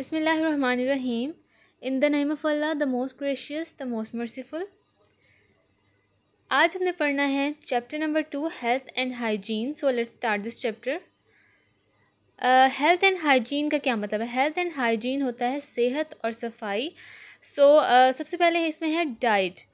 Bismillahirrahmanirrahim. In the name of Allah the most gracious the most merciful आज हमने पढ़ना है chapter number two health and hygiene so let's start this chapter health and hygiene का क्या मतलब है health and hygiene होता है सेहत और सफाई सो so, uh, सबसे पहले इसमें है डाइट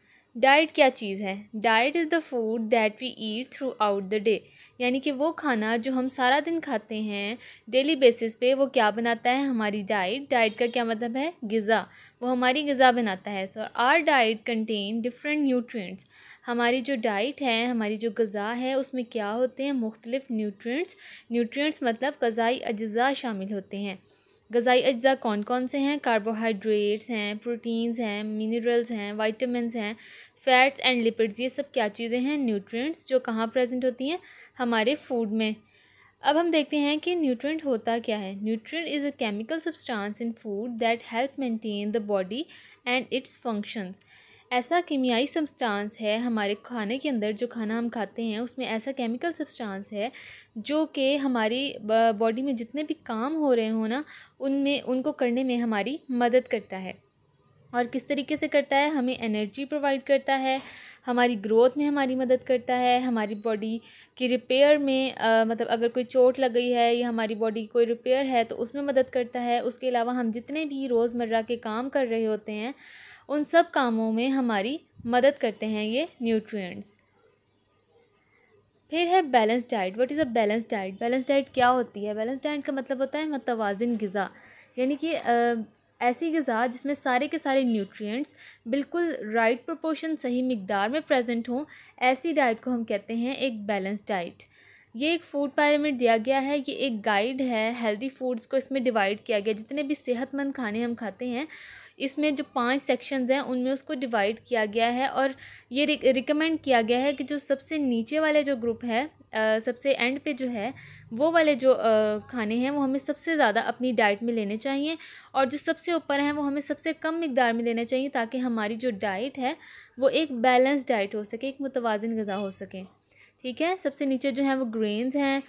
डाइट क्या चीज़ है diet is the food that we eat throughout the day यानी कि वो खाना जो हम सारा दिन खाते हैं डेली बेसिस पे वो क्या बनाता है हमारी डाइट डाइट का क्या मतलब है गज़ा वो हमारी गज़ा बनाता है so our diet contain different nutrients हमारी जो डाइट है हमारी जो गज़ा है उसमें क्या होते हैं मुख्तलिफ़ न्यूट्रिएंट्स न्यूट्रिएंट्स मतलब गज़ाई अज्जा शामिल होते हैं गज़ाई अज्जा कौन कौन से हैं कार्बोहाइड्रेट्स हैं प्रोटीन्स हैं मिनरल्स हैं वाइटमिन हैं फ़ैट्स एंड लिपिड्स ये सब क्या चीज़ें हैं न्यूट्रिएंट्स जो कहाँ प्रेजेंट होती हैं हमारे फूड में अब हम देखते हैं कि न्यूट्रिएंट होता क्या है nutrient is a chemical substance in food that help maintain the body and its functions ऐसा कीमियाई सब्सटांस है हमारे खाने के अंदर जो खाना हम खाते हैं उसमें ऐसा केमिकल सब्सटांस है जो कि हमारी बॉडी में जितने भी काम हो रहे हो ना उनमें उनको करने में हमारी मदद करता है और किस तरीके से करता है हमें एनर्जी प्रोवाइड करता है हमारी ग्रोथ में हमारी मदद करता है हमारी बॉडी की रिपेयर में आ, मतलब अगर कोई चोट लग गई है या हमारी बॉडी कोई रिपेयर है तो उसमें मदद करता है उसके अलावा हम जितने भी रोज़मर्रा के काम कर रहे होते हैं उन सब कामों में हमारी मदद करते हैं ये न्यूट्रिएंट्स फिर है balance diet what is a balance diet balance diet क्या होती है बैलेंस डाइट का मतलब होता है मतवाजन गज़ा यानी कि ऐसी गज़ा जिसमें सारे के सारे न्यूट्रिएंट्स बिल्कुल राइट प्रोपोर्शन सही मकदार में प्रेजेंट हों ऐसी डाइट को हम कहते हैं एक बैलेंस डाइट ये एक फूड पैरामिड दिया गया है ये एक गाइड है हेल्दी फूड्स को इसमें डिवाइड किया गया जितने भी सेहतमंद खाने हम खाते हैं इसमें जो पांच सेक्शंस हैं उनमें उसको डिवाइड किया गया है और ये रिकमेंड किया गया है कि जो सबसे नीचे वाले जो ग्रुप है सबसे एंड पे जो है वो वाले जो खाने हैं वो हमें सबसे ज़्यादा अपनी डाइट में लेने चाहिए और जो सबसे ऊपर हैं वो हमें सबसे कम मकदार में लेने चाहिए ताकि हमारी जो डाइट है वो एक बैलेंस डाइट हो सके एक मुतवाजन गज़ा हो सके ठीक है सबसे नीचे जो है वो ग्रेन्स हैं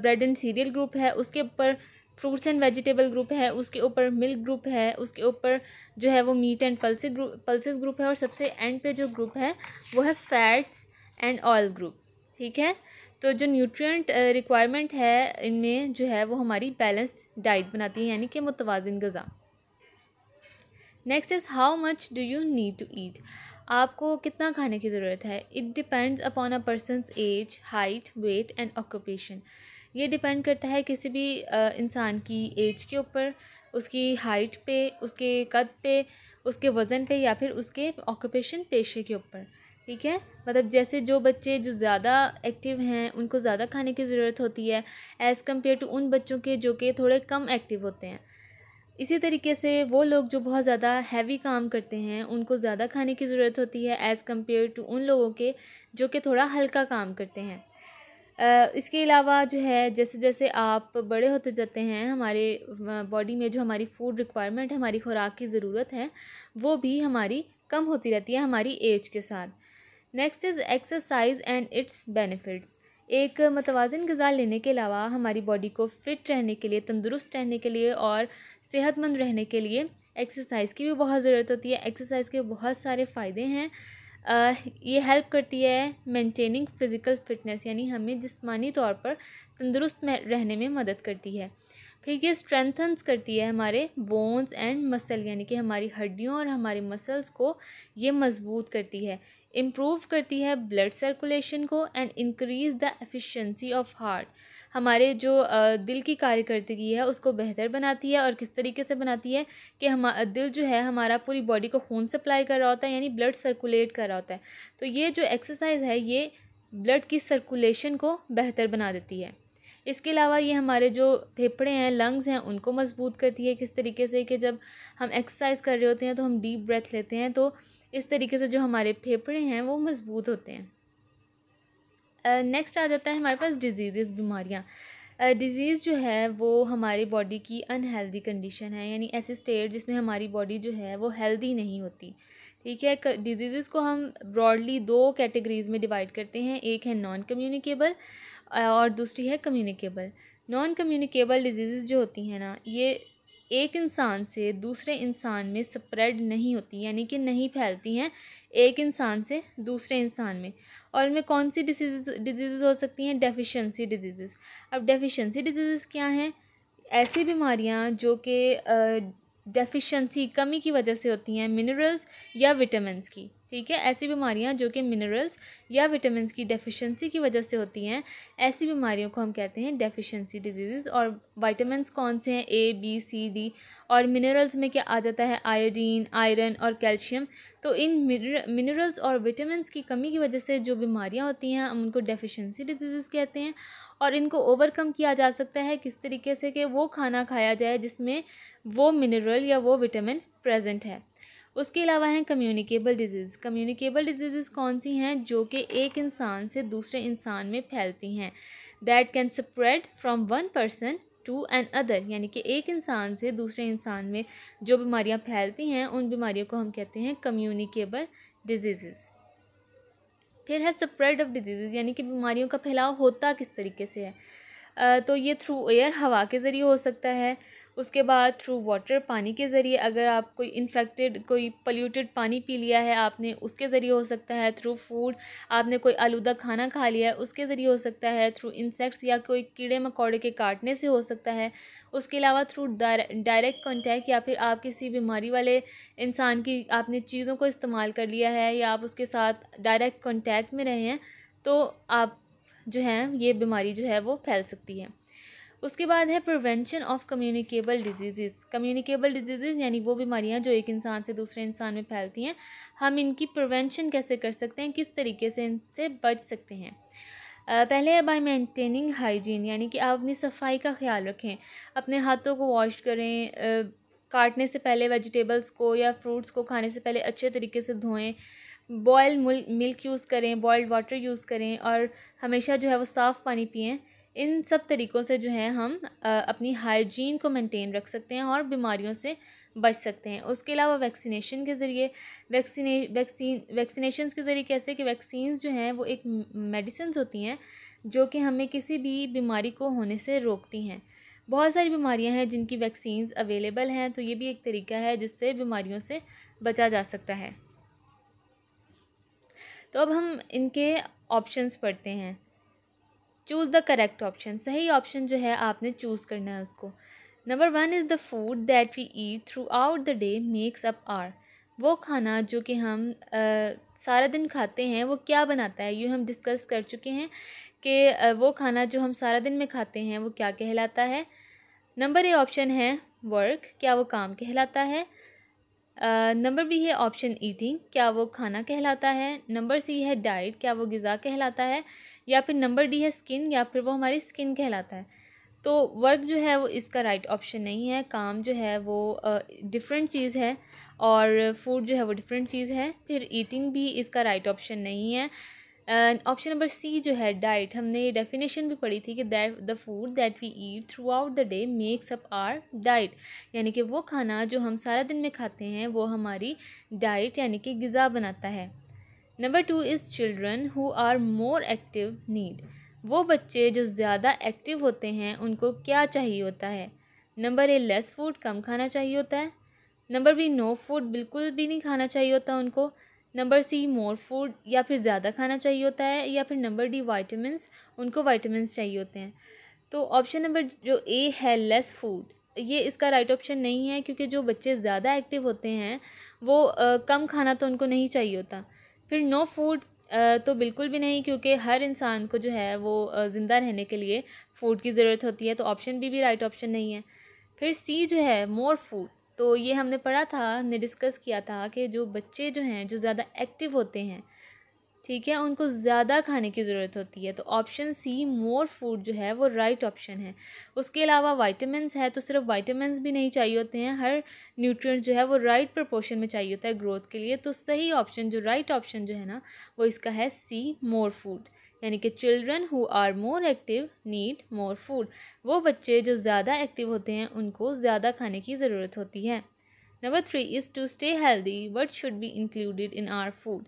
ब्रेड एंड सीरियल ग्रुप है उसके ऊपर फ्रूट्स एंड वेजिटेबल ग्रुप है उसके ऊपर मिल्क ग्रुप है उसके ऊपर जो है वो meat and pulse group pulses group है और सबसे एंड पे जो ग्रुप है वो है फैट्स एंड ऑयल ग्रुप ठीक है तो जो न्यूट्रिएंट रिक्वायरमेंट है इनमें जो है वो हमारी बैलेंस डाइट बनाती है यानी कि मुतवाजन गज़ा next is how much do you need to eat आपको कितना खाने की ज़रूरत है it depends upon a person's age height weight and occupation ये डिपेंड करता है किसी भी इंसान की एज के ऊपर उसकी हाइट पे उसके कद पे उसके वज़न पे या फिर उसके ऑक्यूपेशन पेशे के ऊपर ठीक है मतलब जैसे जो बच्चे जो ज़्यादा एक्टिव हैं उनको ज़्यादा खाने की ज़रूरत होती है एज़ कम्पेयर टू उन बच्चों के जो कि थोड़े कम एक्टिव होते हैं इसी तरीके से वो लोग जो बहुत ज़्यादा हैवी काम करते हैं उनको ज़्यादा खाने की ज़रूरत होती है एज़ कम्पेयर टू उन लोगों के जो कि थोड़ा हल्का काम करते हैं इसके अलावा जो है जैसे जैसे आप बड़े होते जाते हैं हमारे बॉडी में जो हमारी फ़ूड रिक्वायरमेंट हमारी खुराक की ज़रूरत है वो भी हमारी कम होती रहती है हमारी एज के साथ next is exercise and its benefits एक मतवाजन गज़ा लेने के अलावा हमारी बॉडी को फिट रहने के लिए तंदुरुस्त रहने के लिए और सेहतमंद रहने के लिए एक्सरसाइज की भी बहुत ज़रूरत होती है एक्सरसाइज के बहुत सारे फ़ायदे हैं ये हेल्प करती है मेंटेनिंग फ़िज़िकल फ़िटनेस यानी हमें जिस्मानी तौर पर तंदुरुस्त में रहने में मदद करती है फिर ये स्ट्रेंथन्स करती है हमारे बोन्स एंड मसल यानी कि हमारी हड्डियों और हमारे मसल्स को ये मजबूत करती है इम्प्रूव करती है ब्लड सर्कुलेशन को and increase the efficiency of heart हमारे जो दिल की कार्यकर्दगी है उसको बेहतर बनाती है और किस तरीके से बनाती है कि हम दिल जो है हमारा पूरी बॉडी को खून सप्लाई कर रहा होता है यानी ब्लड सर्कुलेट कर रहा होता है तो ये जो एक्सरसाइज है ये ब्लड की सर्कुलेशन को बेहतर बना देती है इसके अलावा ये हमारे जो फेफड़े हैं लंग्स हैं उनको मजबूत करती है किस तरीके से कि जब हम एक्सरसाइज कर रहे होते हैं तो हम डीप ब्रेथ लेते हैं तो इस तरीके से जो हमारे फेफड़े हैं वो मजबूत होते हैं नेक्स्ट आ जाता है हमारे पास डिजीज़ बीमारियाँ डिज़ीज़ जो है वो हमारी बॉडी की अनहेल्दी कंडीशन है यानी ऐसे स्टेट जिसमें हमारी बॉडी जो है वो हेल्दी नहीं होती ठीक है डिजीज़ को हम ब्रॉडली दो कैटेगरीज़ में डिवाइड करते हैं एक है नॉन कम्युनिकेबल और दूसरी है कम्युनिकेबल नॉन कम्युनिकेबल डिजीज़ जो होती हैं ना ये एक इंसान से दूसरे इंसान में स्प्रेड नहीं होती यानी कि नहीं फैलती हैं एक इंसान से दूसरे इंसान में और इनमें कौन सी डिजीज़ हो सकती हैं डेफिशिएंसी डिजीज़ अब डेफिशिएंसी डिजीज़ क्या हैं ऐसी बीमारियां जो कि डेफिशिएंसी कमी की वजह से होती हैं मिनरल्स या विटामिन की ठीक है ऐसी बीमारियां जो कि मिनरल्स या विटामिन की डेफिशिएंसी की वजह से होती हैं ऐसी बीमारियों को हम कहते हैं डेफिशिएंसी डिजीज़ और विटामिन कौन से हैं ए बी सी डी और मिनरल्स में क्या आ जाता है आयोडीन आयरन और कैल्शियम तो इन मिनरल्स और विटामिन की कमी की वजह से जो बीमारियाँ होती हैं हम उनको डेफिशेंसी डिजीज़ कहते हैं और इनको ओवरकम किया जा सकता है किस तरीके से कि वो खाना खाया जाए जिसमें वो मिनरल या वो विटामिन प्रजेंट है उसके अलावा हैं कम्युनिकेबल डिजीज़ कम्युनिकेबल डिजीज़ कौन सी हैं जो कि एक इंसान से दूसरे इंसान में फैलती हैं that can spread from one person to another यानी कि एक इंसान से दूसरे इंसान में जो बीमारियां फैलती हैं उन बीमारियों को हम कहते हैं कम्युनिकेबल डिजीज़ फिर है स्प्रेड ऑफ डिजीज़ यानी कि बीमारियों का फैलाव होता किस तरीके से है तो ये थ्रू एयर हवा के ज़रिए हो सकता है उसके बाद थ्रू वाटर पानी के ज़रिए अगर आप कोई इन्फेक्टेड कोई पल्यूटेड पानी पी लिया है आपने उसके ज़रिए हो सकता है थ्रू फूड आपने कोई आलूदा खाना खा लिया है उसके ज़रिए हो सकता है थ्रू इंसेक्ट्स या कोई कीड़े मकोड़े के काटने से हो सकता है उसके अलावा थ्रू डायरेक्ट कॉन्टैक्ट या फिर आप किसी बीमारी वाले इंसान की आपने चीज़ों को इस्तेमाल कर लिया है या आप उसके साथ डायरेक्ट कॉन्टैक्ट में रहे हैं तो आप जो है ये बीमारी जो है वो फैल सकती है उसके बाद है prevention of communicable disease communicable disease यानी वो बीमारियां जो एक इंसान से दूसरे इंसान में फैलती हैं हम इनकी प्रिवेंशन कैसे कर सकते हैं किस तरीके से इनसे बच सकते हैं पहले है बाय मेंटेनिंग हाइजीन यानी कि आप अपनी सफाई का ख्याल रखें अपने हाथों को वॉश करें काटने से पहले वेजिटेबल्स को या फ्रूट्स को खाने से पहले अच्छे तरीके से धोएं बॉयल मिल्क यूज़ करें बॉयल्ड वाटर यूज़ करें और हमेशा जो है वो साफ़ पानी पिएं इन सब तरीक़ों से जो है हम अपनी हाइजीन को मेंटेन रख सकते हैं और बीमारियों से बच सकते हैं उसके अलावा वैक्सीनेशन के ज़रिए वैक्सीने वैक्सीन वैक्सीनेशन के ज़रिए कैसे कि वैक्सीन जो हैं वो एक मेडिसिन होती हैं जो कि हमें किसी भी बीमारी को होने से रोकती हैं बहुत सारी बीमारियां हैं जिनकी वैक्सीन्स अवेलेबल हैं तो ये भी एक तरीका है जिससे बीमारियों से बचा जा सकता है तो अब हम इनके ऑप्शंस पढ़ते हैं चूज़ द करेक्ट ऑप्शन सही ऑप्शन जो है आपने चूज़ करना है उसको number one is the food that we eat throughout the day makes up our वो खाना जो कि हम आ, सारा दिन खाते हैं वो क्या बनाता है ये हम डिस्कस कर चुके हैं कि वो खाना जो हम सारा दिन में खाते हैं वो क्या कहलाता है नंबर ए ऑप्शन है वर्क क्या वो काम कहलाता है नंबर बी है ऑप्शन ईटिंग क्या वो खाना कहलाता है नंबर सी है डाइट क्या वो गज़ा कहलाता है या फिर नंबर डी है स्किन या फिर वो हमारी स्किन कहलाता है तो वर्क जो है वो इसका राइट ऑप्शन नहीं है काम जो है वो डिफरेंट चीज़ है और फूड जो है वो डिफरेंट चीज़ है फिर ईटिंग भी इसका राइट ऑप्शन नहीं है एंड ऑप्शन नंबर सी जो है डाइट हमने डेफिनेशन भी पढ़ी थी कि that the food that we eat throughout the day makes up our diet यानी कि वो खाना जो हम सारा दिन में खाते हैं वो हमारी डाइट यानी कि गज़ा बनाता है number two is children who are more active need वो बच्चे जो ज़्यादा एक्टिव होते हैं उनको क्या चाहिए होता है नंबर ए लेस फूड कम खाना चाहिए होता है नंबर बी नो फूड बिल्कुल भी नहीं खाना चाहिए होता उनको नंबर सी मोर फूड या फिर ज़्यादा खाना चाहिए होता है या फिर नंबर डी वाइटमिन उनको वाइटमिन चाहिए होते हैं तो ऑप्शन नंबर जो ए है लेस फूड ये इसका राइट right ऑप्शन नहीं है क्योंकि जो बच्चे ज़्यादा एक्टिव होते हैं वो आ, कम खाना तो उनको नहीं चाहिए होता फिर नो फूड तो बिल्कुल भी नहीं क्योंकि हर इंसान को जो है वो ज़िंदा रहने के लिए फ़ूड की ज़रूरत होती है तो ऑप्शन बी भी राइट right ऑप्शन नहीं है फिर सी जो है मोर फूड तो ये हमने पढ़ा था हमने डिस्कस किया था कि जो बच्चे जो हैं जो ज़्यादा एक्टिव होते हैं ठीक है उनको ज़्यादा खाने की ज़रूरत होती है तो ऑप्शन सी मोर फूड जो है वो राइट right ऑप्शन है उसके अलावा वाइटामस है तो सिर्फ वाइटामस भी नहीं चाहिए होते हैं हर न्यूट्रिएंट जो है वो राइट right प्रपोर्शन में चाहिए होता है ग्रोथ के लिए तो सही ऑप्शन जो राइट right ऑप्शन जो है ना वो इसका है सी मोर फूड यानी कि children who are more active need more food वो बच्चे जो ज़्यादा एक्टिव होते हैं उनको ज़्यादा खाने की ज़रूरत होती है number three is to stay healthy what should be included in our food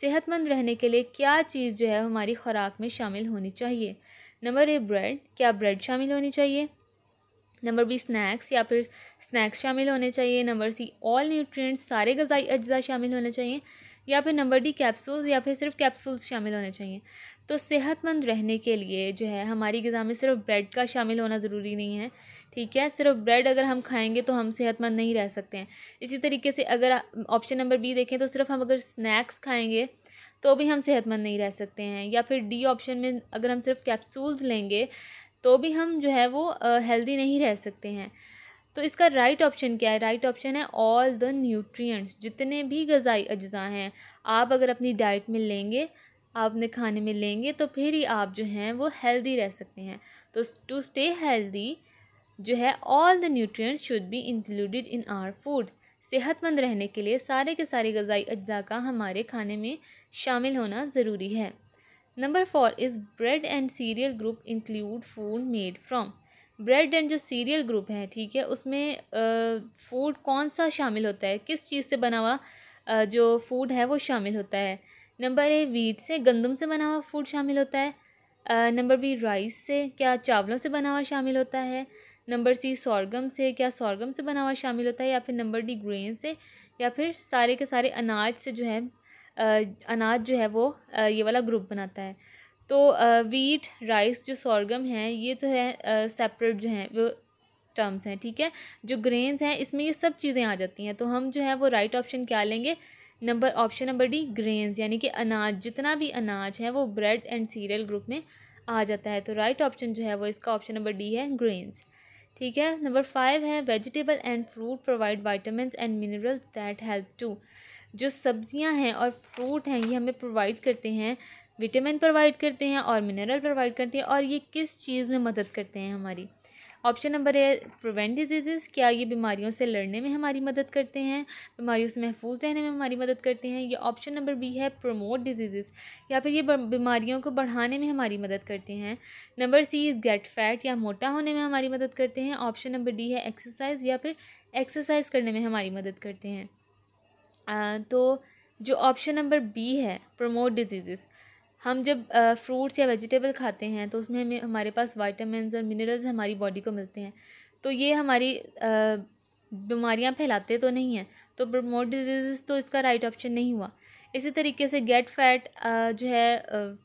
सेहतमंद रहने के लिए क्या चीज़ जो है हमारी ख़ुराक में शामिल होनी चाहिए नंबर ए ब्रेड क्या ब्रेड शामिल होनी चाहिए नंबर बी स्नैक्स या फिर स्नैक्स शामिल होने चाहिए नंबर सी ऑल न्यूट्रिएंट्स सारे गजाई अज्जा शामिल होने चाहिए या फिर नंबर डी कैप्सूल्स या फिर सिर्फ कैप्सूल्स शामिल होने चाहिए तो सेहतमंद रहने के लिए जो है हमारी गज़ा में सिर्फ ब्रेड का शामिल होना ज़रूरी नहीं है ठीक है सिर्फ ब्रेड अगर हम खाएंगे तो हम सेहतमंद नहीं रह सकते हैं इसी तरीके से अगर ऑप्शन नंबर बी देखें तो सिर्फ हम अगर स्नैक्स खाएंगे तो भी हम सेहतमंद नहीं रह सकते हैं या फिर डी ऑप्शन में अगर हम सिर्फ कैप्सूल्स लेंगे तो भी हम जो है वो हेल्दी नहीं रह सकते हैं तो इसका राइट right ऑप्शन क्या है राइट right ऑप्शन है ऑल द न्यूट्रिएंट्स जितने भी गज़ाई अज्जा हैं आप अगर अपनी डाइट में लेंगे आपने खाने में लेंगे तो फिर ही आप जो हैं वो हेल्दी रह सकते हैं तो टू स्टे हेल्दी जो है all the nutrients should be included in our food सेहतमंद रहने के लिए सारे के सारे गज़ाई अज्जा का हमारे खाने में शामिल होना ज़रूरी है number four is bread and cereal group include food made from bread and जो सीरियल ग्रुप है ठीक है उसमें फूड कौन सा शामिल होता है किस चीज़ से बना हुआ जो फूड है वो शामिल होता है नंबर ए वीट से गंदम से बना हुआ फूड शामिल होता है नंबर बी राइस से क्या चावलों से बना हुआ शामिल होता है नंबर सी सॉर्गम से क्या सॉर्गम से बना हुआ शामिल होता है या फिर नंबर डी ग्रेन से या फिर सारे के सारे अनाज से जो है अनाज जो है वो ये वाला ग्रुप बनाता है तो वीट राइस जो सॉर्गम है ये तो है सेपरेट जो हैं वो टर्म्स हैं ठीक है जो ग्रेन्स हैं इसमें ये सब चीज़ें आ जाती हैं तो हम जो है वो राइट right ऑप्शन क्या लेंगे number option number D grains यानी कि अनाज जितना भी अनाज है वो ब्रेड एंड सीरियल ग्रुप में आ जाता है तो राइट right ऑप्शन जो है वो इसका ऑप्शन नंबर डी है ग्रेन्स ठीक है नंबर फाइव है vegetable and fruit provide vitamin and mineral that help to जो सब्जियां हैं और फ्रूट हैं ये हमें प्रोवाइड करते हैं विटामिन प्रोवाइड करते हैं और मिनरल प्रोवाइड करते हैं और ये किस चीज़ में मदद करते हैं हमारी ऑप्शन नंबर है प्रिवेंट डिजीज़ क्या ये बीमारियों से लड़ने में हमारी मदद करते हैं बीमारियों से महफूज रहने में हमारी मदद करते हैं ये ऑप्शन नंबर बी है प्रमोट डिजीज़ या फिर ये बीमारियों को बढ़ाने में हमारी मदद करते हैं number C is get fat या मोटा होने में हमारी मदद करते हैं ऑप्शन नंबर डी है एक्सरसाइज या फिर एक्सरसाइज करने में हमारी मदद करते हैं आ, तो जो ऑप्शन नंबर बी है प्रमोट डिजीज़ हम जब फ्रूट्स या वेजिटेबल खाते हैं तो उसमें हमें हमारे पास वाइटामस और मिनरल्स हमारी बॉडी को मिलते हैं तो ये हमारी बीमारियां फैलाते तो नहीं हैं तो प्रमोट डिजीज़ तो इसका राइट ऑप्शन नहीं हुआ इसी तरीके से गेट फैट जो है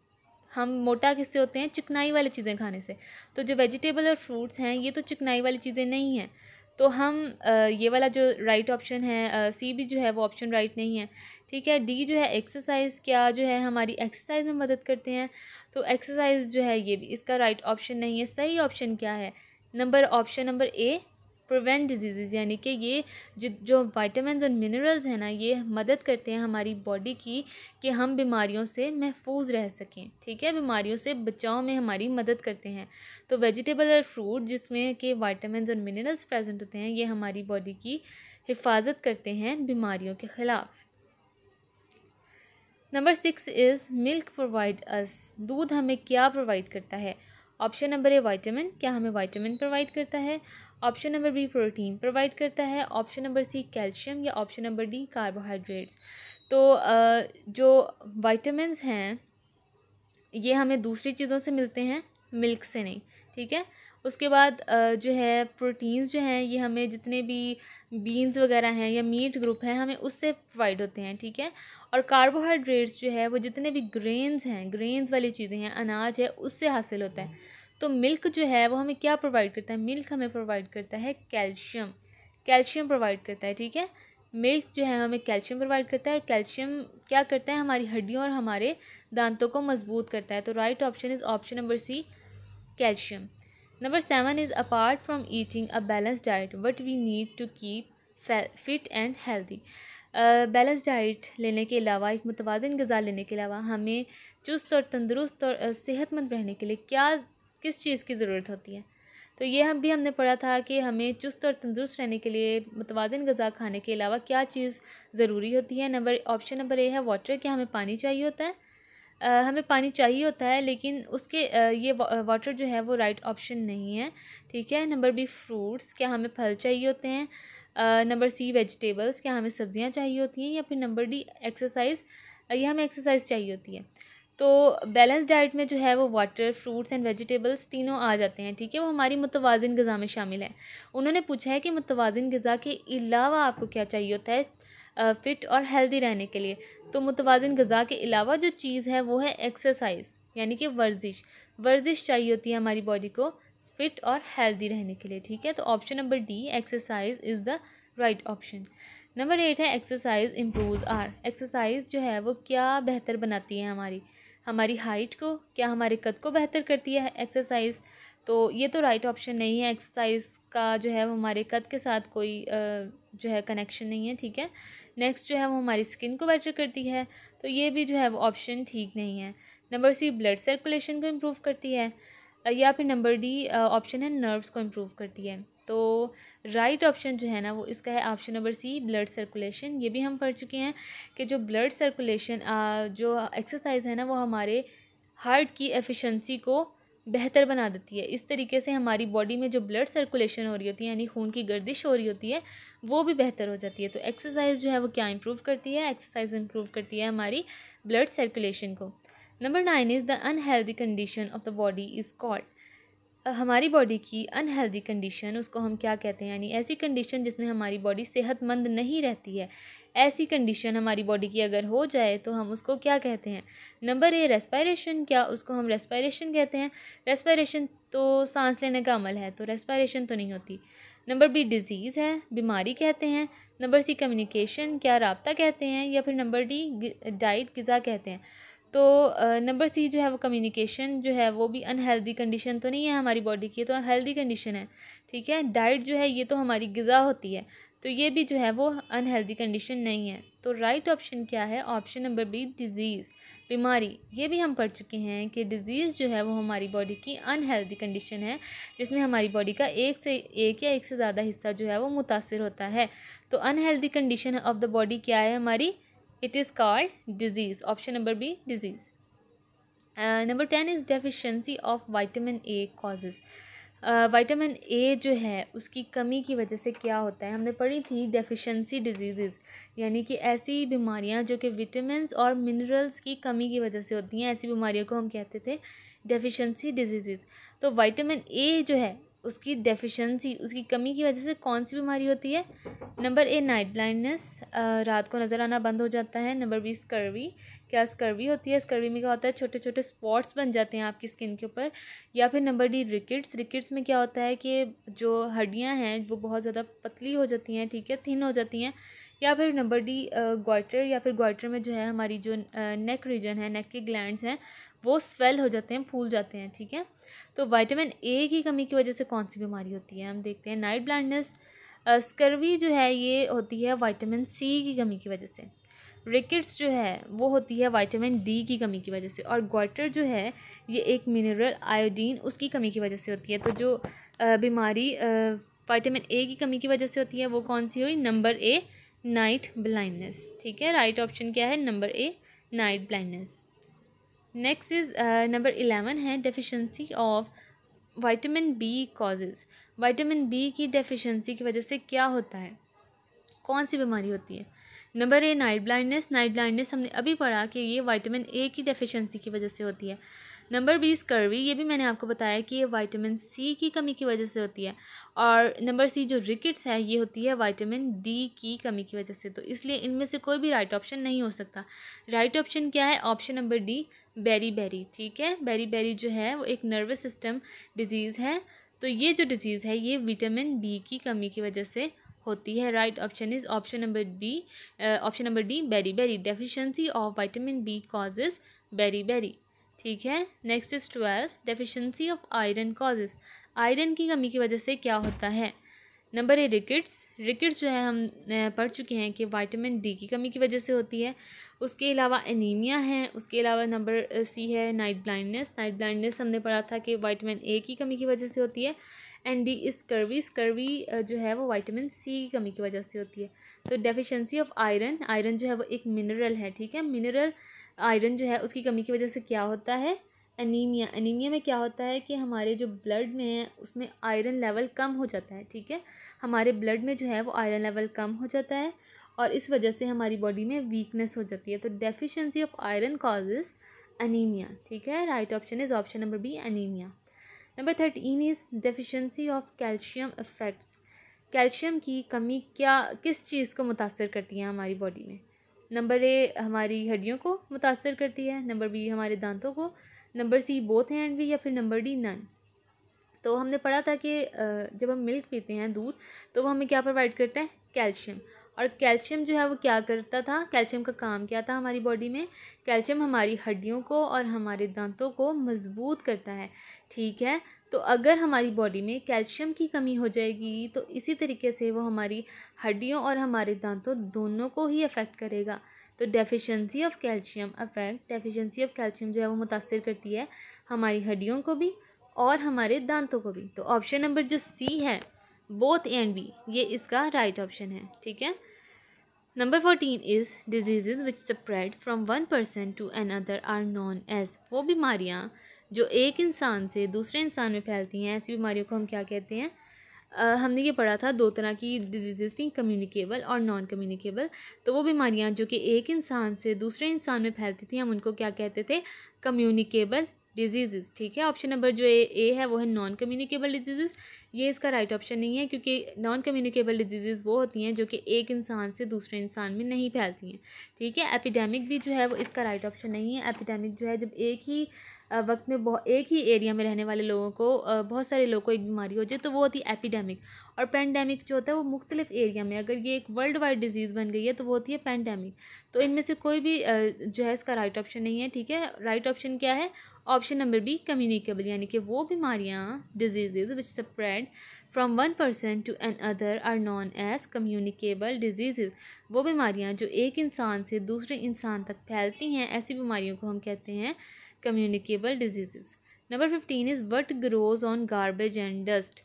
हम मोटा किससे होते हैं चिकनाई वाली चीज़ें खाने से तो जो वेजिटेबल और फ्रूट्स हैं ये तो चिकनाई वाली चीज़ें नहीं हैं तो हम ये वाला जो राइट ऑप्शन है सी भी जो है वो ऑप्शन राइट नहीं है ठीक है डी जो है एक्सरसाइज क्या जो है हमारी एक्सरसाइज में मदद करते हैं तो एक्सरसाइज जो है ये भी इसका राइट ऑप्शन नहीं है सही ऑप्शन क्या है number option number A prevent disease यानी कि ये जो वाइटामिन और मिनरल्स हैं ना ये मदद करते हैं हमारी बॉडी की कि हम बीमारियों से महफूज रह सकें ठीक है बीमारियों से बचाव में हमारी मदद करते हैं तो वेजिटेबल और फ्रूट जिसमें कि वाइटामिन और मिनरल्स प्रेजेंट होते हैं ये हमारी बॉडी की हिफाजत करते हैं बीमारियों के ख़िलाफ़ number six is milk provide us दूध हमें क्या प्रोवाइड करता है ऑप्शन नंबर ए वाइटामिन क्या हमें वाइटामिन प्रोवाइड करता है option number B protein provide करता है ऑप्शन नंबर सी कैल्शियम या ऑप्शन नंबर डी कार्बोहाइड्रेट्स तो जो वाइटमिनस हैं ये हमें दूसरी चीज़ों से मिलते हैं मिल्क से नहीं ठीक है उसके बाद जो है प्रोटीन्स जो हैं ये हमें जितने भी बीन्स वगैरह हैं या मीट ग्रुप हैं हमें उससे प्रोवाइड होते हैं ठीक है और कार्बोहाइड्रेट्स जो है वो जितने भी ग्रेन्स हैं ग्रेन्स वाली चीज़ें हैं अनाज है उससे हासिल होता है तो मिल्क जो है वो हमें क्या प्रोवाइड करता है मिल्क हमें प्रोवाइड करता है कैल्शियम कैल्शियम प्रोवाइड करता है ठीक है मिल्क जो है हमें कैल्शियम प्रोवाइड करता है और कैल्शियम क्या करता है हमारी हड्डियों और हमारे दांतों को मजबूत करता है तो right option is option number C calcium number seven is apart from eating a balance diet what we need to keep fit and healthy balance diet लेने के अलावा एक मुतवाजन गज़ा लेने के अलावा हमें चुस्त और तंदुरुस्त और सेहतमंद रहने के लिए क्या किस चीज़ की ज़रूरत होती है तो ये हम भी हमने पढ़ा था कि हमें चुस्त और तंदुरुस्त रहने के लिए मतवाजन गज़ा खाने के अलावा क्या चीज़ ज़रूरी होती है नंबर ऑप्शन नंबर ए है वाटर क्या हमें पानी चाहिए होता है आ, हमें पानी चाहिए होता है लेकिन उसके आ, ये वाटर जो है वो राइट ऑप्शन नहीं है ठीक है नंबर बी फ्रूट्स क्या हमें फल चाहिए होते हैं नंबर सी वेजिटेबल्स क्या हमें सब्ज़ियाँ चाहिए होती हैं या फिर नंबर डी एक्सरसाइज या हमें एक्सरसाइज चाहिए होती है तो बैलेंस डाइट में जो है वो वाटर फ्रूट्स एंड वेजिटेबल्स तीनों आ जाते हैं ठीक है वो हमारी मुतवाजन गज़ा में शामिल है उन्होंने पूछा है कि मुतवाजन गज़ा के अलावा आपको क्या चाहिए होता है फ़िट और हेल्दी रहने के लिए तो मुतवाजन गज़ा के अलावा जो चीज़ है वो है एक्सरसाइज यानी कि वर्जिश वर्जिश चाहिए होती है हमारी बॉडी को फिट और हेल्दी रहने के लिए ठीक है तो option number D exercise is the right option number eight है एक्सरसाइज इम्प्रूव आर एक्सरसाइज जो है वो क्या बेहतर बनाती है हमारी हमारी हाइट को क्या हमारे कद को बेहतर करती है एक्सरसाइज तो ये तो राइट ऑप्शन नहीं है एक्सरसाइज का जो है वो हमारे कद के साथ कोई जो है कनेक्शन नहीं है ठीक है नेक्स्ट जो है वो हमारी स्किन को बेटर करती है तो ये भी जो है वो ऑप्शन ठीक नहीं है नंबर सी ब्लड सर्कुलेशन को इम्प्रूव करती है या फिर नंबर डी ऑप्शन है नर्व्स को इम्प्रूव करती है तो राइट ऑप्शन जो है ना वो इसका है option number C blood circulation ये भी हम पढ़ चुके हैं कि जो ब्लड सर्कुलेशन जो एक्सरसाइज है ना वो हमारे हार्ट की एफिशिएंसी को बेहतर बना देती है इस तरीके से हमारी बॉडी में जो ब्लड सर्कुलेशन हो रही होती है यानी खून की गर्दिश हो रही होती है वो भी बेहतर हो जाती है तो एक्सरसाइज जो है वो क्या इम्प्रूव करती है एक्सरसाइज इम्प्रूव करती है हमारी ब्लड सर्कुलेशन को number nine is the unhealthy condition of the body is called हमारी बॉडी की अनहेल्दी कंडीशन उसको हम क्या कहते हैं यानी ऐसी कंडीशन जिसमें हमारी बॉडी सेहतमंद नहीं रहती है ऐसी कंडीशन हमारी बॉडी की अगर हो जाए तो हम उसको क्या कहते हैं नंबर ए रेस्पायरेशन क्या उसको हम रेस्पायरेशन कहते हैं रेस्पायरेशन तो सांस लेने का अमल है तो रेस्पायरेशन तो नहीं होती नंबर बी डिज़ीज़ है बीमारी कहते हैं नंबर सी कम्युनिकेशन क्या रबता कहते हैं या फिर नंबर डी डाइट गज़ा कहते हैं तो नंबर सी जो है वो कम्युनिकेशन जो है वो भी अनहेल्दी कंडीशन तो नहीं है हमारी बॉडी की तो हेल्दी कंडीशन है ठीक है डाइट जो है ये तो हमारी गज़ा होती है तो ये भी जो है वो अनहेल्दी कंडीशन नहीं है तो राइट right ऑप्शन क्या है ऑप्शन नंबर बी डिज़ीज़ बीमारी ये भी हम पढ़ चुके हैं कि डिज़ीज़ जो है वो हमारी बॉडी की अनहेल्दी कंडीशन है जिसमें हमारी बॉडी का एक से एक या एक से ज़्यादा हिस्सा जो है वो मुतासर होता है तो unhealthy condition of the body क्या है हमारी it is called disease option number b disease uh, number ten is deficiency of vitamin A causes vitamin A जो है उसकी कमी की वजह से क्या होता है हमने पढ़ी थी डेफिशिएंसी डिजीज़ यानी कि ऐसी बीमारियां जो कि विटामिन और मिनरल्स की कमी की वजह से होती हैं ऐसी बीमारियों को हम कहते थे डेफिशिएंसी डिजीज़ तो वाइटामिन ए जो है उसकी डेफिशिएंसी उसकी कमी की वजह से कौन सी बीमारी होती है नंबर ए नाइट ब्लाइंडनेस रात को नज़र आना बंद हो जाता है नंबर बी स्कर्वी क्या स्कर्वी होती है स्कर्वी में क्या होता है छोटे छोटे स्पॉट्स बन जाते हैं आपकी स्किन के ऊपर या फिर नंबर डी रिकेट्स रिकेट्स में क्या होता है कि जो हड्डियाँ हैं वो बहुत ज़्यादा पतली हो जाती हैं ठीक है थिन हो जाती हैं या फिर नंबर डी ग्वाइटर या फिर ग्वाइटर में जो है हमारी जो नेक रीजन है नेक के ग्लैंड्स हैं वो स्वेल हो जाते हैं फूल जाते हैं ठीक है तो वाइटामिन ए की कमी की वजह से कौन सी बीमारी होती है हम देखते हैं नाइट ब्लाइंडनेस स्कर्वी जो है ये होती है वाइटामिन सी की कमी की वजह से रिकेट्स जो है वो होती है वाइटामिन डी की कमी की वजह से और गोइटर जो है ये एक मिनरल आयोडीन उसकी कमी की वजह से होती है तो जो बीमारी वाइटामिन ए की कमी की वजह से होती है वो कौन सी हुई नंबर ए नाइट ब्लाइंडनेस ठीक है राइट ऑप्शन क्या है number A night blindness next is number eleven है deficiency of vitamin B causes vitamin B की डेफिशिएंसी की वजह से क्या होता है कौन सी बीमारी होती है number A night blindness night blindness हमने अभी पढ़ा कि ये विटामिन ए की डेफिशिएंसी की वजह से होती है नंबर बी स्कर्वी ये भी मैंने आपको बताया कि ये विटामिन सी की कमी की वजह से होती है और नंबर सी जो रिकेट्स है ये होती है विटामिन डी की कमी की वजह से तो इसलिए इनमें से कोई भी राइट ऑप्शन नहीं हो सकता राइट ऑप्शन क्या है option number D beriberi ठीक है बेरी बेरी जो है वो एक नर्वस सिस्टम डिजीज़ है तो ये जो डिजीज़ है ये विटामिन बी की कमी की वजह से होती है right option is option number B option number D beriberi deficiency of vitamin B causes beriberi ठीक है next is twelfth deficiency of iron causes iron की कमी की वजह से क्या होता है नंबर है रिकेट्स रिकेट्स जो है हम पढ़ चुके हैं कि वाइटामिन डी की कमी की वजह से होती है उसके अलावा एनीमिया है उसके अलावा नंबर सी है नाइट ब्लाइंडनेस नाइट ब्लाइंडनेस हमने पढ़ा था कि वाइटामिन ए की कमी की वजह से होती है and D scurvy scurvy जो है वो वाइटामिन सी की कमी की वजह से होती है तो डेफिशिएंसी ऑफ आयरन आयरन जो है वो एक मिनरल है ठीक है मिनरल आयरन जो है उसकी कमी की वजह से क्या होता है अनीमिया अनीमिया में क्या होता है कि हमारे जो ब्लड में है उसमें आयरन लेवल कम हो जाता है ठीक है हमारे ब्लड में जो है वो आयरन लेवल कम हो जाता है और इस वजह से हमारी बॉडी में वीकनेस हो जाती है तो deficiency of iron causes anaemia ठीक है right option is option number B anaemia number thirteen is deficiency of calcium effects calcium की कमी क्या किस चीज़ को मुतासर करती है हमारी बॉडी में नंबर ए हमारी हड्डियों को मुतासर करती है नंबर बी हमारे दांतों को नंबर सी बोथ हैंड भी या फिर नंबर डी नन तो हमने पढ़ा था कि जब हम मिल्क पीते हैं दूध तो वो हमें क्या प्रोवाइड करता है कैल्शियम और कैल्शियम जो है वो क्या करता था कैल्शियम का काम क्या था हमारी बॉडी में कैल्शियम हमारी हड्डियों को और हमारे दांतों को मजबूत करता है ठीक है तो अगर हमारी बॉडी में कैल्शियम की कमी हो जाएगी तो इसी तरीके से वो हमारी हड्डियों और हमारे दांतों दोनों को ही अफेक्ट करेगा तो deficiency of calcium affect deficiency of calcium जो है वो मुतासर करती है हमारी हड्डियों को भी और हमारे दांतों को भी तो ऑप्शन नंबर जो सी है बोथ ए एंड बी ये इसका राइट right ऑप्शन है ठीक है number fourteen is disease which spread from one person to another are known as वो बीमारियाँ जो एक इंसान से दूसरे इंसान में फैलती हैं ऐसी बीमारियों को हम क्या कहते हैं हमने ये पढ़ा था दो तरह की डिजीज़ थी कम्युनिकेबल और नॉन कम्युनिकेबल तो वो बीमारियाँ जो कि एक इंसान से दूसरे इंसान में फैलती थी हम उनको क्या कहते थे कम्युनिकेबल डिजीज़ ठीक है ऑप्शन नंबर जो ए है वो है नॉन कम्युनिकेबल डिजीज़ ये इसका राइट ऑप्शन नहीं है क्योंकि नॉन कम्युनिकेबल डिजीज़ वो होती हैं जो कि एक इंसान से दूसरे इंसान में नहीं फैलती हैं ठीक है एपिडेमिक भी जो है वो इसका राइट ऑप्शन नहीं है एपिडेमिक जो है जब एक ही वक्त में बहुत एक ही एरिया में रहने वाले लोगों को बहुत सारे लोगों को एक बीमारी हो जाए तो वो होती है एपिडेमिक और पेंडेमिक जो होता है वो मुख्तलिफ एरिया में अगर ये एक वर्ल्ड वाइड डिजीज़ बन गई है तो वो होती है पेंडेमिक तो इनमें से कोई भी जो है इसका राइट ऑप्शन नहीं है ठीक है राइट ऑप्शन क्या है ऑप्शन नंबर बी कम्युनिकेबल यानी कि वो बीमारियाँ diseases which spread from one person to another are known as communicable disease वो बीमारियाँ जो एक इंसान से दूसरे इंसान तक फैलती हैं ऐसी बीमारियों को हम कहते हैं communicable disease number fifteen is what grows on garbage and dust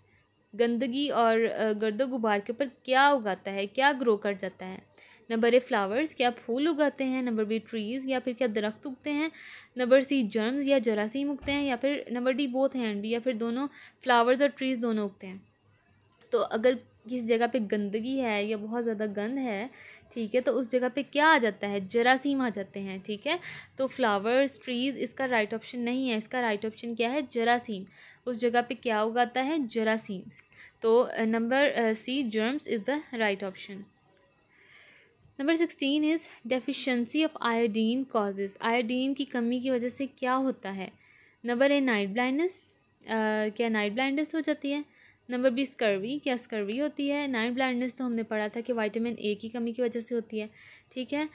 गंदगी और गर्द गुबार के ऊपर क्या उगाता है क्या ग्रो कर जाता है नंबर ए फ्लावर्स क्या फूल उगाते हैं नंबर बी ट्रीज़ या फिर क्या दरख्त उगते हैं नंबर सी जर्म्स या जरासीम उगते हैं या फिर नंबर डी बोथ हैंड या फिर दोनों फ्लावर्स और ट्रीज़ दोनों उगते हैं तो अगर किसी जगह पे गंदगी है या बहुत ज़्यादा गंद है ठीक है तो उस जगह पे क्या आ जाता है जरासीम आ जाते हैं ठीक है तो फ्लावर्स ट्रीज़ इसका राइट ऑप्शन नहीं है इसका राइट ऑप्शन क्या है जरासीम उस जगह पे क्या उगाता है जरासीम्स तो number C germs is the right option number sixteen is deficiency of iodine causes iodine की कमी की वजह से क्या होता है नंबर ए नाइट ब्लाइंडनेस क्या नाइट ब्लाइंडनेस हो जाती है नंबर बी स्कर्वी क्या स्कर्वी होती है नाइन ब्लाइंडनेस तो हमने पढ़ा था कि वाइटामिन ए की कमी की वजह से होती है ठीक है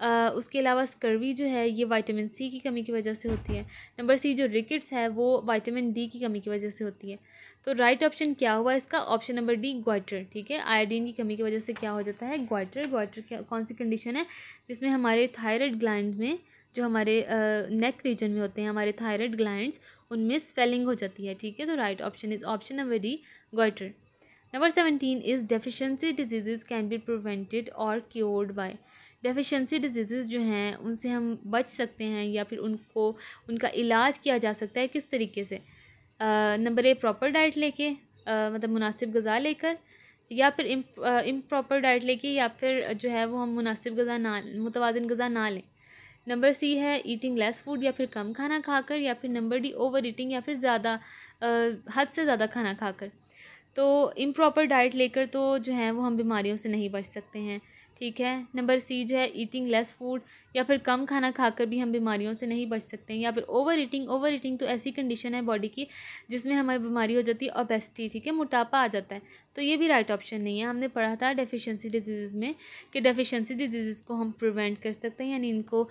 आ, उसके अलावा स्कर्वी जो है ये वाइटामिन सी की कमी की वजह से होती है नंबर सी जो रिकेट्स है वो वाइटामिन डी की कमी की वजह से होती है तो राइट ऑप्शन क्या हुआ इसका ऑप्शन नंबर डी ग्वाइटर ठीक है आयोडीन की कमी की वजह से क्या हो जाता है ग्वाइटर ग्वाइटर कौन सी कंडीशन है जिसमें हमारे थायरॉयड ग्लैंड में जो हमारे नेक रीजन में होते हैं हमारे थायरॉयड ग्लैंड्स उनमें स्वेलिंग हो जाती है ठीक है तो right option is option number D goiter number 17 is deficiency diseases can be prevented or cured by deficiency disease जो हैं उनसे हम बच सकते हैं या फिर उनको उनका इलाज किया जा सकता है किस तरीके से नंबर ए प्रॉपर डाइट लेके मतलब मुनासिब गज़ा लेकर या फिर इम प्रॉपर डाइट लेके या फिर जो है वो हम मुनासिब गज़ा ना मुतवाजन गज़ा ना लें नंबर सी है ईटिंग लेस फूड या फिर कम खाना खाकर या फिर नंबर डी ओवर ईटिंग या फिर ज़्यादा हद से ज़्यादा खाना खाकर तो इम्प्रॉपर डाइट लेकर तो जो है वो हम बीमारियों से नहीं बच सकते हैं ठीक है नंबर सी जो है ईटिंग लेस फूड या फिर कम खाना खाकर भी हम बीमारियों से नहीं बच सकते हैं या फिर ओवर ईटिंग ओवर ईटिंग तो ऐसी कंडीशन है बॉडी की जिसमें हमें बीमारी हो जाती है ओबेसिटी ठीक है मोटापा आ जाता है तो ये भी राइट ऑप्शन नहीं है हमने पढ़ा था डेफिशिएंसी डिजीज़ में कि डेफिशिएंसी डिजीज़ को हम प्रिवेंट कर सकते हैं यानी इनको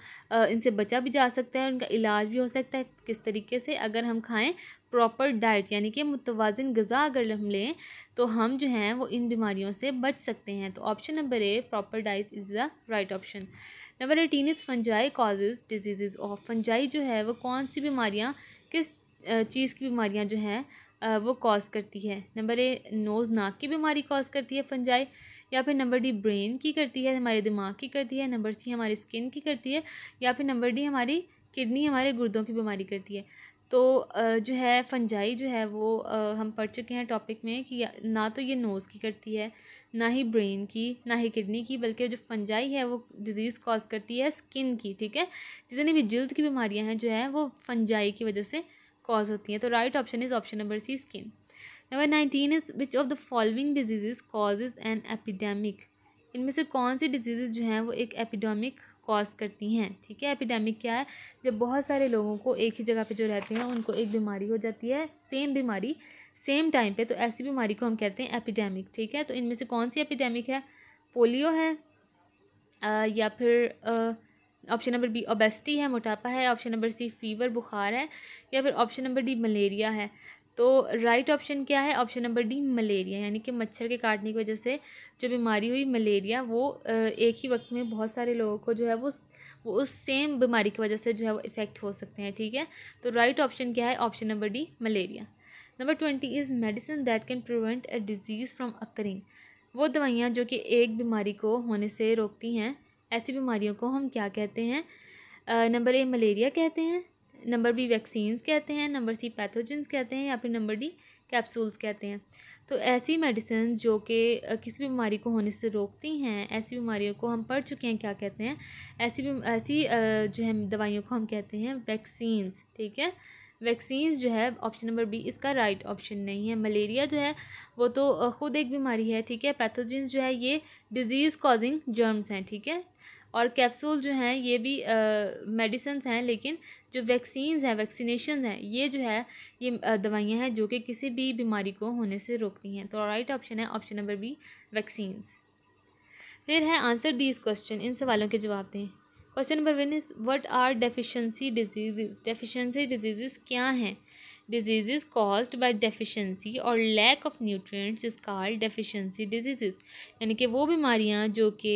इनसे बचा भी जा सकता है उनका इलाज भी हो सकता है किस तरीके से अगर हम खाएँ प्रॉपर डाइट यानी कि मुतवाजन गज़ा अगर हम लें तो हम जो हैं वो इन बीमारियों से बच सकते हैं तो option number A proper diet is the right option number eighteen is fungi causes disease of fungi जो है वो कौन सी बीमारियाँ किस चीज़ की बीमारियाँ जो हैं वो कॉज करती है नंबर ए नोज़ नाक की बीमारी कॉज करती है फंजाई या फिर नंबर डी ब्रेन की करती है हमारे दिमाग की करती है नंबर सी हमारी स्किन की करती है या फिर नंबर डी हमारी किडनी हमारे गुर्दों की बीमारी करती है तो जो है फंजाई जो है वो हम पढ़ चुके हैं टॉपिक में कि ना तो ये नोज़ की करती है ना ही ब्रेन की ना ही किडनी की बल्कि जो फंजाई है वो डिज़ीज़ कॉज करती है स्किन की ठीक है जितनी भी जल्द की बीमारियां हैं जो है वो फंजाई की वजह से कॉज होती हैं तो right option is option number C skin number nineteen is which of the following disease causes an epidemic इनमें से कौन सी डिजीज़ जो हैं वो एक एपिडेमिक कॉज करती हैं ठीक है एपिडेमिक क्या है जब बहुत सारे लोगों को एक ही जगह पे जो रहते हैं उनको एक बीमारी हो जाती है सेम बीमारी सेम टाइम पे तो ऐसी बीमारी को हम कहते हैं एपिडेमिक ठीक है तो इनमें से कौन सी एपिडेमिक है पोलियो है आ, या फिर ऑप्शन नंबर बी ओबेसिटी है मोटापा है ऑप्शन नंबर सी फीवर बुखार है या फिर ऑप्शन नंबर डी मलेरिया है तो राइट ऑप्शन क्या है ऑप्शन नंबर डी मलेरिया यानी कि मच्छर के काटने की वजह से जो बीमारी हुई मलेरिया वो एक ही वक्त में बहुत सारे लोगों को जो है वो वो उस सेम बीमारी की वजह से जो है वो इफ़ेक्ट हो सकते हैं ठीक है तो राइट ऑप्शन क्या है option number D malaria number twenty is medicine that can prevent a disease from occurring वो दवाइयाँ जो कि एक बीमारी को होने से रोकती हैं ऐसी बीमारियों को हम क्या कहते हैं नंबर ए मलेरिया कहते हैं नंबर बी वैक्सीन्स कहते हैं नंबर सी पैथोजेंस कहते हैं या फिर नंबर डी कैप्सूल्स कहते हैं तो ऐसी मेडिसिन जो कि किसी भी बीमारी को होने से रोकती हैं ऐसी बीमारियों को हम पढ़ चुके हैं क्या कहते हैं ऐसी भी ऐसी जो है दवाइयों को हम कहते हैं वैक्सीन्स ठीक है वैक्सीन्स जो है ऑप्शन नंबर बी इसका राइट right ऑप्शन नहीं है मलेरिया जो है वो तो ख़ुद एक बीमारी है ठीक है पैथोजेंस जो है ये डिजीज़ कॉजिंग जर्म्स हैं ठीक है और कैप्सूल जो हैं ये भी मेडिसन हैं लेकिन जो वैक्सीन्स हैं वैक्सीनेशन हैं ये जो है ये दवाइयाँ हैं जो कि किसी भी बीमारी को होने से रोकती हैं तो राइट ऑप्शन है ऑप्शन नंबर बी वैक्सीन्स फिर है आंसर दीज क्वेश्चन इन सवालों के जवाब दें question number one is what are deficiency disease deficiency disease क्या हैं disease caused by deficiency or lack of nutrients is called deficiency disease यानी कि वो बीमारियां जो कि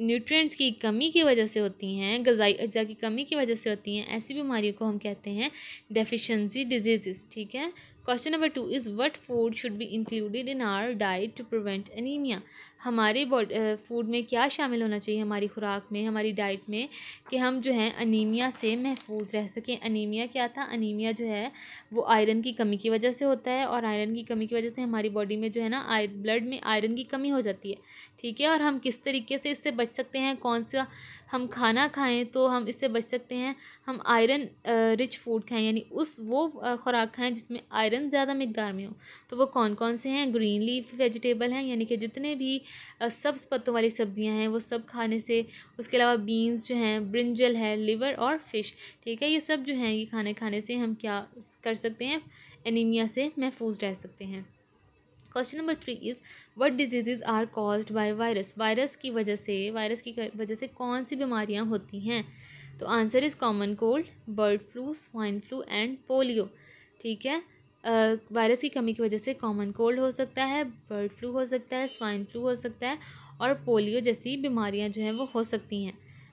न्यूट्रिएंट्स की कमी की वजह से होती हैं गजाई अज्जा की कमी की वजह से होती हैं ऐसी बीमारियों को हम कहते हैं डेफिशिएंसी डिजीज़ ठीक है question number two is what food should be included in our diet to prevent anaemia हमारे फूड में क्या शामिल होना चाहिए हमारी खुराक में हमारी डाइट में कि हम जो है अनीमिया से महफूज रह सकें अनीमिया क्या था अनीमिया जो है वो आयरन की कमी की वजह से होता है और आयरन की कमी की वजह से हमारी बॉडी में जो है ना आय ब्लड में आयरन की कमी हो जाती है ठीक है और हम किस तरीके से इससे बच सकते हैं कौन सा हम खाना खाएं तो हम इससे बच सकते हैं हम आयरन रिच फूड खाएं यानी उस वो खुराक खाएं जिसमें आयरन ज़्यादा मकदार में हो तो वो कौन कौन से हैं ग्रीन लीफ वेजिटेबल हैं यानी कि जितने भी सब्स पत्तों वाली सब्जियां हैं वो सब खाने से उसके अलावा बीन्स जो हैं ब्रिंजल है लिवर और फिश ठीक है ये सब जो हैं ये खाने खाने से हम क्या कर सकते हैं एनीमिया से महफूज रह सकते हैं question number three is what disease are caused by virus virus की वजह से वायरस की वजह से कौन सी बीमारियाँ होती हैं तो answer is common cold bird flu swine flu and polio ठीक है वायरस की कमी की वजह से कॉमन कोल्ड हो सकता है बर्ड फ्लू हो सकता है स्वाइन फ्लू हो सकता है और पोलियो जैसी बीमारियां जो हैं वो हो सकती हैं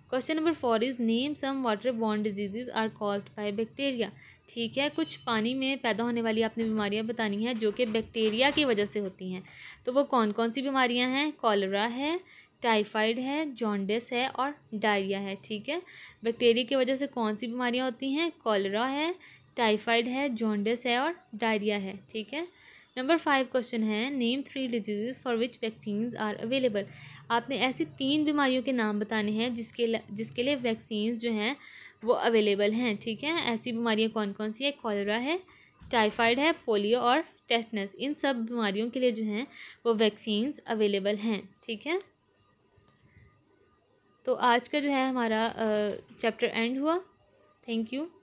question number four is name some water बॉन्ड disease are caused by bacteria ठीक है कुछ पानी में पैदा होने वाली आपने बीमारियां बतानी हैं जो कि बैक्टीरिया की वजह से होती हैं तो वो कौन कौन सी बीमारियाँ हैं कॉलरा है टाइफाइड है जॉन्डिस है और डायरिया है ठीक है बैक्टीरिया की वजह से कौन सी बीमारियाँ होती हैं कॉलरा है टाइफाइड है जॉन्डिस है और डायरिया है ठीक है नंबर फाइव क्वेश्चन है name three disease for which vaccines are available आपने ऐसी तीन बीमारियों के नाम बताने हैं जिसके जिसके लिए वैक्सीन्स जो हैं वो अवेलेबल हैं ठीक है ऐसी बीमारियाँ कौन कौन सी है कॉलरा है टाइफाइड है पोलियो और टेस्टनेस इन सब बीमारियों के लिए जो हैं वो वैक्सीन्स अवेलेबल हैं ठीक है तो आज का जो है हमारा चैप्टर एंड हुआ थैंक यू